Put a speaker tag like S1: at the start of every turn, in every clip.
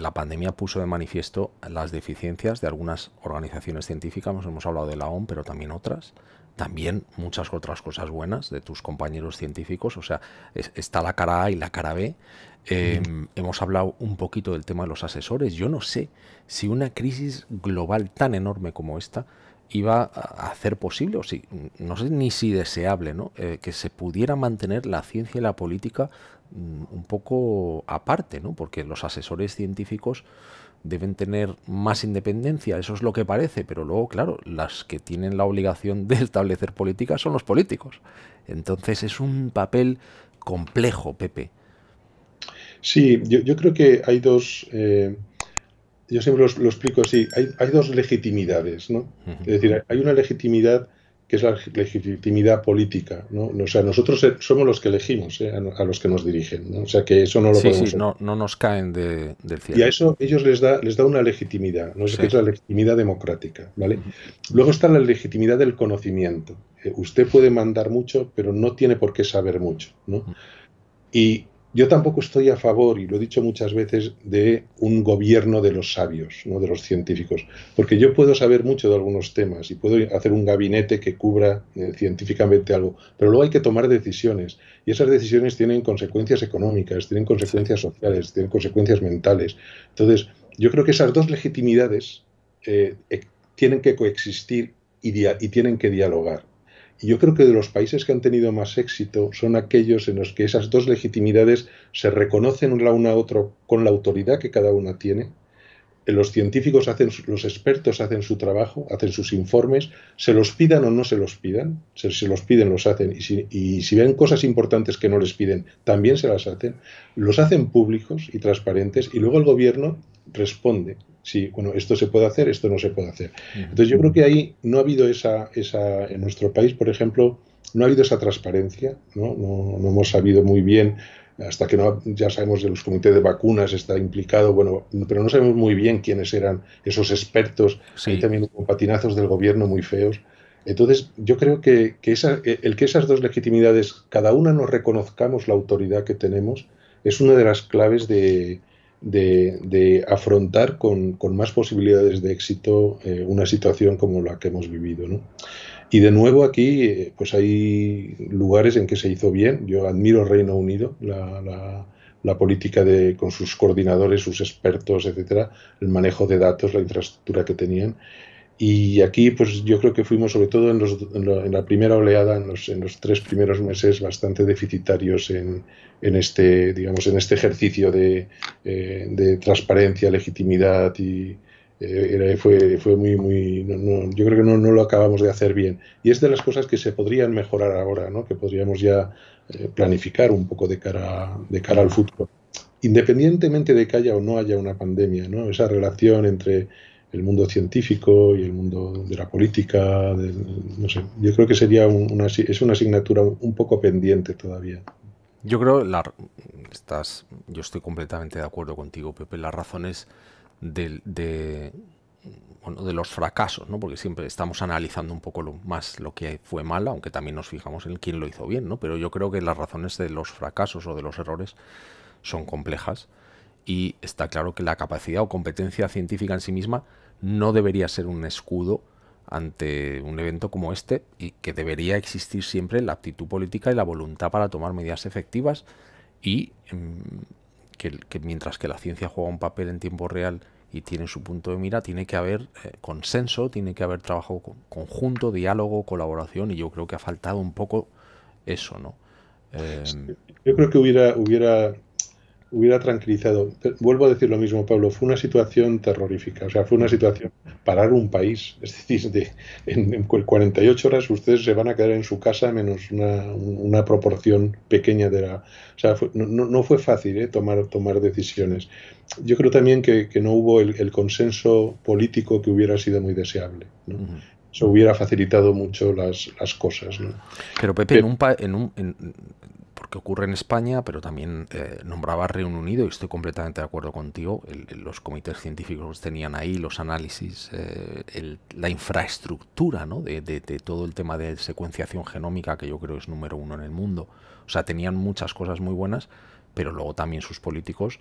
S1: la pandemia puso de manifiesto las deficiencias de algunas organizaciones científicas, hemos hablado de la OMS, pero también otras, también muchas otras cosas buenas de tus compañeros científicos, o sea, está la cara A y la cara B. Em, hemos hablado un poquito del tema de los asesores. Yo no sé si una crisis global tan enorme como esta iba a hacer posible, o si, no sé ni si deseable, ¿no? Eh, que se pudiera mantener la ciencia y la política mm, un poco aparte, ¿no? porque los asesores científicos deben tener más independencia, eso es lo que parece, pero luego, claro, las que tienen la obligación de establecer políticas son los políticos. Entonces es un
S2: papel complejo, Pepe. Sí, yo, creo que hay dos... Eh, yo siempre lo, lo explico así, hay, dos legitimidades, ¿no? Es decir, hay una legitimidad que es la legitimidad política, ¿no? O sea, nosotros somos los que elegimos ¿eh? a, los que nos dirigen, ¿no? O sea, que eso no lo podemos... Sí, no, no nos caen de, del cielo. Y a eso ellos les da, les da una legitimidad, ¿no? que es la legitimidad democrática, ¿vale? Luego está la legitimidad del conocimiento. Eh, usted puede mandar mucho, pero no tiene por qué saber mucho, ¿no? Y yo tampoco estoy a favor, y lo he dicho muchas veces, de un gobierno de los sabios, no de los científicos, porque yo puedo saber mucho de algunos temas y puedo hacer un gabinete que cubra eh, científicamente algo, pero luego hay que tomar decisiones y esas decisiones tienen consecuencias económicas, tienen consecuencias sociales, tienen consecuencias mentales. Entonces, yo creo que esas dos legitimidades eh, eh, tienen que coexistir y tienen que dialogar. Y yo creo que de los países que han tenido más éxito son aquellos en los que esas dos legitimidades se reconocen la una a otra con la autoridad que cada una tiene los científicos hacen, los expertos hacen su trabajo, hacen sus informes, se los pidan o no se los pidan, se, los piden, los hacen, y si, ven cosas importantes que no les piden, también se las hacen, los hacen públicos y transparentes, y luego el gobierno responde, si, bueno, esto se puede hacer, esto no se puede hacer. Entonces yo creo que ahí no ha habido esa, esa en nuestro país, por ejemplo, no ha habido esa transparencia, no, no hemos sabido muy bien hasta que no ya sabemos de los comités de vacunas está implicado, bueno, pero no sabemos muy bien quiénes eran esos expertos, y también patinazos del gobierno muy feos. Entonces, yo creo que, el que esas dos legitimidades, cada una nos reconozcamos la autoridad que tenemos, es una de las claves de, afrontar con, más posibilidades de éxito eh, una situación como la que hemos vivido. ¿no? Y de nuevo aquí pues hay lugares en que se hizo bien. Yo admiro Reino Unido, la, política de, con sus coordinadores, sus expertos, etcétera, el manejo de datos, la infraestructura que tenían. Y aquí, pues yo creo que fuimos, sobre todo en, la primera oleada, en los, tres primeros meses, bastante deficitarios en, este, digamos, en este ejercicio de, eh, de transparencia, legitimidad y, eh, fue, muy, muy yo creo que no, lo acabamos de hacer bien. Y es de las cosas que se podrían mejorar ahora, que podríamos ya eh, planificar un poco de cara, de cara al futuro. Independientemente de que haya o no haya una pandemia, esa relación entre el mundo científico y el mundo de la política, no sé, yo creo que sería una, es una asignatura un poco pendiente todavía.
S1: Yo creo, la, estás, yo estoy completamente de acuerdo contigo, Pepe, las razones... Es de, de, bueno, de los fracasos, ¿no? porque siempre estamos analizando un poco más lo que fue mal, aunque también nos fijamos en quién lo hizo bien, ¿no? pero yo creo que las razones de los fracasos o de los errores son complejas y está claro que la capacidad o competencia científica en sí misma no debería ser un escudo ante un evento como este y que debería existir siempre la actitud política y la voluntad para tomar medidas efectivas y mm, que mientras que la ciencia juega un papel en tiempo real y tiene su punto de mira, tiene que haber eh, consenso, tiene que haber trabajo conjunto, diálogo, colaboración, y yo creo que ha faltado un poco eso, ¿no?
S2: Eh, yo creo que hubiera hubiera tranquilizado. Vuelvo a decir lo mismo, Pablo, fue una situación terrorífica, o sea, fue una situación, parar un país, es decir, de, en, 48 horas ustedes se van a quedar en su casa menos una, una proporción pequeña de la... O sea, no, fue fácil eh, tomar, tomar decisiones. Yo creo también que, que no hubo el, consenso político que hubiera sido muy deseable. ¿no? eso hubiera facilitado mucho las, las cosas. Pero Pepe, en,
S1: un, porque ocurre en España, pero también eh, nombraba Reino Unido, y estoy completamente de acuerdo contigo, los comités científicos tenían ahí los análisis, eh, la infraestructura de, todo el tema de secuenciación genómica, que yo creo es número uno en el mundo. O sea, tenían muchas cosas muy buenas, pero luego también sus políticos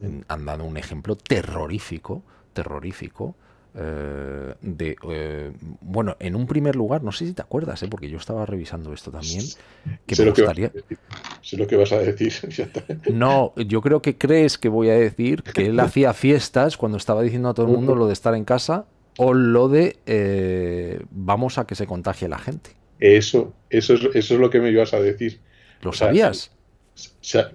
S1: mm, han dado un ejemplo terrorífico, terrorífico, eh, de eh, bueno, en un primer lugar, no sé si te acuerdas, eh, porque yo estaba revisando esto también, que sé lo que
S2: vas a decir.
S1: no, yo creo que crees que voy a decir que él hacía fiestas cuando estaba diciendo a todo el mundo lo de estar en casa o lo de vamos a que se contagie la gente.
S2: Eso, eso es, eso es lo que me ibas a decir. ¿Lo sabías?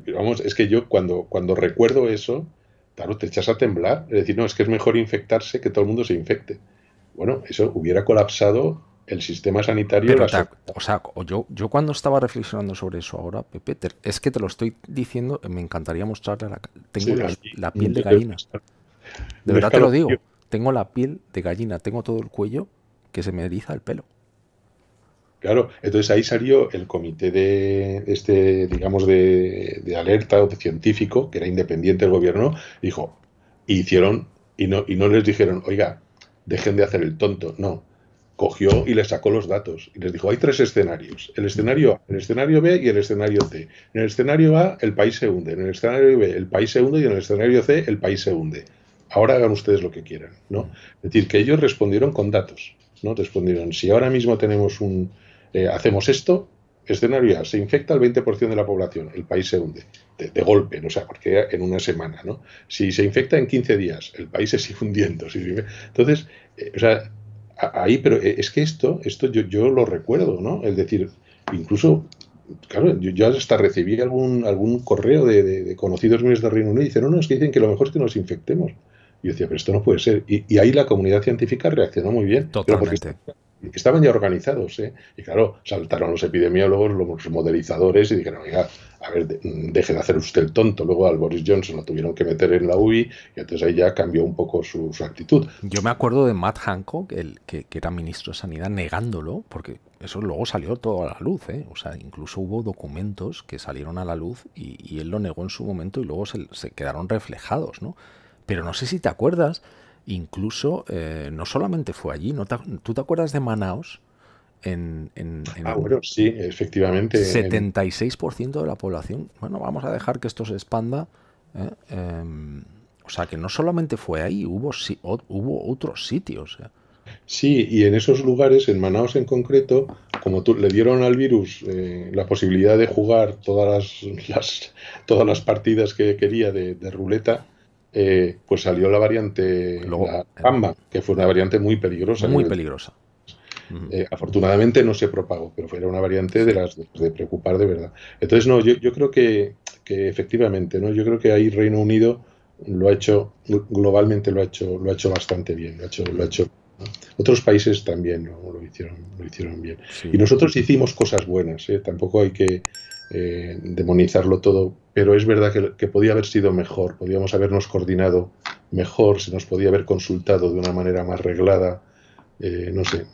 S2: vamos, es que yo cuando, cuando recuerdo eso, claro, te echas a temblar. Es decir, no, es que es mejor infectarse que todo el mundo se infecte. Bueno, eso hubiera colapsado el sistema sanitario. la
S1: o sea, yo, yo cuando estaba reflexionando sobre eso ahora, Pepe, es que te lo estoy diciendo, me encantaría mostrarle tengo la piel de gallina. De verdad te lo digo, tengo la piel de gallina, tengo todo el cuello que se me eriza el pelo.
S2: Claro, entonces ahí salió el comité de este, digamos, de, alerta o de científico, que era independiente del gobierno, dijo, hicieron, y no, y no les dijeron, oiga, dejen de hacer el tonto, no. Cogió y les sacó los datos y les dijo, hay tres escenarios, el escenario A, el escenario B y el escenario C. En el escenario A el país se hunde, en el escenario B el país se hunde y en el escenario C el país se hunde. Ahora hagan ustedes lo que quieran, ¿no? Es decir, que ellos respondieron con datos, ¿no? Respondieron, si ahora mismo tenemos un, eh, hacemos esto, escenario se infecta el 20% de la población, el país se hunde, de, golpe, o sea, porque en una semana, ¿no? Si se infecta en 15 días, el país se sigue hundiendo. entonces, eh, o sea, ahí, pero eh, es que esto, esto yo, yo lo recuerdo, ¿no? Es decir, incluso claro, yo, hasta recibí algún, algún correo de, conocidos míos de Reino Unido y dicen, no, no, es que dicen que lo mejor es que nos infectemos. yo decía, pero esto no puede ser. Y, ahí la comunidad científica reaccionó muy bien. Totalmente estaban ya organizados. ¿eh? Y claro, saltaron los epidemiólogos, los modelizadores y dijeron, oiga, a ver, mm, deje de hacer usted el tonto. Luego al Boris Johnson lo tuvieron que meter en la UBI y entonces ahí ya cambió un poco su, actitud.
S1: Yo me acuerdo de Matt Hancock, el que, era ministro de Sanidad, negándolo, porque eso luego salió todo a la luz. ¿eh? O sea, incluso hubo documentos que salieron a la luz y, él lo negó en su momento y luego se, se quedaron reflejados, ¿no? Pero no sé si te acuerdas Incluso, eh, no solamente fue allí, ¿no ¿tú te acuerdas de Manaos? En, ah, bueno,
S2: sí, efectivamente.
S1: 76% de la población. Bueno, vamos a dejar que esto se expanda. ¿eh? Em, o
S2: sea, que no solamente fue ahí, hubo, hubo otros sitios. ¿eh? Sí, y en esos lugares, en Manaos en concreto, como tú, le dieron al virus la posibilidad de jugar todas las, todas las partidas que quería de ruleta, eh, pues salió la variante Pamba, eh, que fue una variante muy peligrosa. Muy peligrosa. Eh, afortunadamente no se propagó, pero fue una variante de las de, preocupar de verdad. Entonces, no, yo, creo que, efectivamente, ¿no? Yo creo que ahí Reino Unido lo ha hecho, globalmente lo ha hecho, lo ha hecho bastante bien, lo ha hecho, lo ha hecho Otros países también lo, hicieron, lo hicieron bien. Y nosotros hicimos cosas buenas, tampoco hay que, eh, demonizarlo todo, pero es verdad que, podía haber sido mejor, podíamos habernos coordinado mejor, se nos podía haber consultado de una manera más reglada, eh, no sé,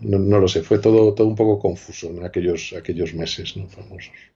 S2: no, lo sé, fue todo, todo un poco confuso en aquellos, aquellos meses ¿no? famosos.